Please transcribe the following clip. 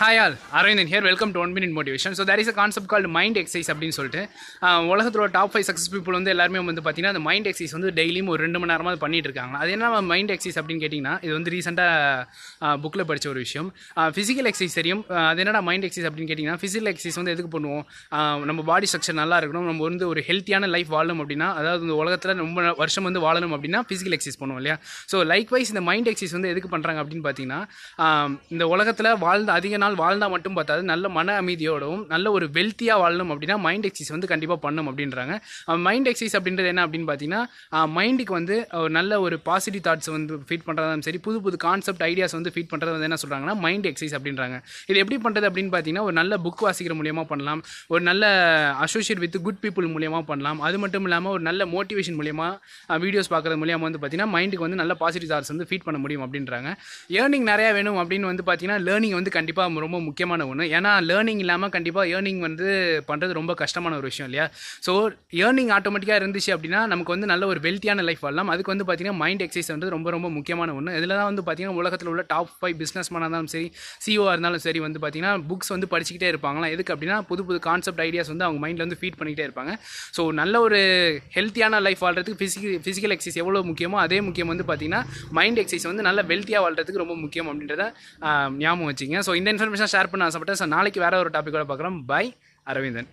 hi all Aravindan here welcome to one minute motivation so there is a concept called mind exercise அப்படின்னு சொல்லிட்டு உலகத்தோட top five success people வந்து எல்லாருமே வந்து பார்த்திங்கன்னா அந்த மைண்ட் எக்ஸசைஸ் வந்து டெய்லியும் ஒரு ரெண்டு மணி நேரமாக பண்ணிட்டு இருக்காங்க அது என்ன மைண்ட் எக்ஸசைஸ் அப்படின்னு கேட்டிங்கன்னா இது வந்து ரீசெண்டாக புக்கில் படித்த ஒரு விஷயம் ஃபிசிக்கல் எக்ஸசைஸ் தெரியும் அது என்னடா மைண்ட் எக்ஸசைஸ் அப்படின்னு கேட்டிங்கன்னா ஃபிசிக்கல் எக்ஸசைஸ் வந்து எதுக்கு பண்ணுவோம் நம்ம பாடி ஸ்ட்ரக்சர் நல்லா இருக்கணும் நம்ம வந்து ஒரு ஹெல்த்தியான லைஃப் வாழணும் அப்படின்னா அதாவது இந்த உலகத்தில் ரொம்ப வருஷம் வந்து வாழணும் அப்படின்னா ஃபிசிக்கல் எக்ஸசைஸ் பண்ணுவோம் இல்லையா ஸோ லைக் வைஸ் இந்த மைண்ட் எக்ஸசைஸ் வந்து எதுக்கு பண்ணுறாங்க அப்படின்னு பார்த்தீங்கன்னா இந்த உலகத்தில் வாழ்ந்த அதிக நாள் வாழ்ந்தால் மட்டும் பார்த்தாது நல்ல மன அமைதியோடவும் நல்ல ஒரு வெல்த்தியாக வாழணும் அப்படின்னா மைண்ட் எக்ஸசைஸ் வந்து கண்டிப்பாக பண்ணும் அப்படின்றாங்க மைண்ட் எக்ஸசைஸ் அப்படின்றது என்ன அப்படின்னு பார்த்தீங்கன்னா மைண்டுக்கு வந்து நல்ல ஒரு பாசிட்டிவ் தாட்ஸ் வந்து ஃபீட் பண்ணுறதாலும் சரி புது புது கான்செப்ட் ஐடியாஸ் வந்து ஃபீட் பண்ணுறது வந்து என்ன சொல்கிறாங்கன்னா மைண்ட் எக்ஸசைஸ் அப்படின்றாங்க இது எப்படி பண்ணுறது அப்படின்னு பார்த்தீங்கன்னா ஒரு நல்ல புக் வாசிக்கிற மூலியமாக பண்ணலாம் ஒரு நல்ல அசோசியேட் வித் குட் பீப்புள் மூலியமாக பண்ணலாம் அது மட்டும் இல்லாமல் ஒரு நல்ல மோட்டிவேஷன் மூலியமாக வீடியோஸ் பார்க்குறது மூலியமாக வந்து பார்த்தீங்கன்னா மைண்டுக்கு வந்து நல்ல பாசிட்டிவ் தாட்ஸ் வந்து ஃபீட் பண்ண முடியும் அப்படின்றாங்க ஏர்னிங் நிறையா வேணும் அப்படின்னு வந்து பார்த்தீங்கன்னா லேர்னிங் வந்து கண்டிப்பாக ரொம்ப ரொம்ப முக்கியமான ஒன்று ஏன்னா லேர்னிங் இல்லாமல் கண்டிப்பாக ஏர்னிங் வந்து பண்ணுறது ரொம்ப கஷ்டமான ஒரு விஷயம் இல்லையா ஸோ ஏர்னிங் ஆட்டோமேட்டிக்காக இருந்துச்சு அப்படின்னா நமக்கு வந்து நல்ல ஒரு வெல்த்தியான லைஃப் வாழலாம் அதுக்கு வந்து பார்த்திங்கன்னா மைண்ட் எக்ஸசைஸ் வந்து ரொம்ப ரொம்ப முக்கியமான ஒன்று இதில் தான் வந்து பார்த்திங்கன்னா உலகத்தில் உள்ள டாப் ஃபைவ் பிஸ்னஸ் மேனாக இருந்தாலும் சரி சிஓவாக e இருந்தாலும் சரி வந்து பார்த்திங்கன்னா புக்ஸ் வந்து படிச்சுக்கிட்டே இருப்பாங்களாம் எதுக்கு அப்படின்னா புது புது கான்செப்ட் ஐடியாஸ் வந்து அவங்க மைண்டில் வந்து ஃபீட் பண்ணிக்கிட்டே இருப்பாங்க ஸோ நல்ல ஒரு ஹெல்த்தியான லைஃப் வாழ்கிறதுக்கு ஃபிசிக்கல் ஃபிசிக்கல் எக்ஸசைஸ் எவ்வளோ முக்கியமோ அதே முக்கியம் வந்து பார்த்திங்கன்னா மைண்ட் எக்ஸசைஸ் வந்து நல்ல வெல்த்தியாக வாழ்கிறதுக்கு ரொம்ப முக்கியம் அப்படின்றத ஞாபகம் வச்சுங்க ஸோ இந்த இன்ஃபர்மேஷன் ஷேர் பண்ண ஆசைப்பட்டேன் ஸோ நாளைக்கு வேற ஒரு டாப்பிக்கோட பார்க்குறோம் பை அரவிந்தன்